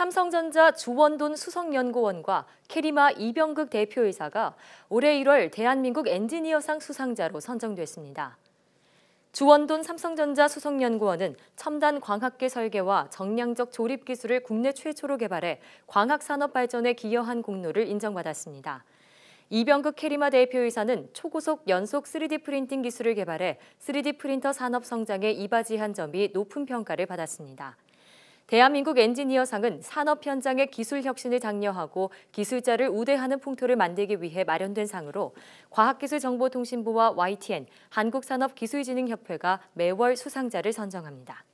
삼성전자 주원돈 수석연구원과 캐리마 이병극 대표이사가 올해 1월 대한민국 엔지니어상 수상자로 선정됐습니다. 주원돈 삼성전자 수석연구원은 첨단 광학계 설계와 정량적 조립 기술을 국내 최초로 개발해 광학산업 발전에 기여한 공로를 인정받았습니다. 이병극 캐리마 대표이사는 초고속 연속 3D 프린팅 기술을 개발해 3D 프린터 산업 성장에 이바지한 점이 높은 평가를 받았습니다. 대한민국 엔지니어상은 산업 현장의 기술 혁신을 장려하고 기술자를 우대하는 풍토를 만들기 위해 마련된 상으로 과학기술정보통신부와 YTN, 한국산업기술진흥협회가 매월 수상자를 선정합니다.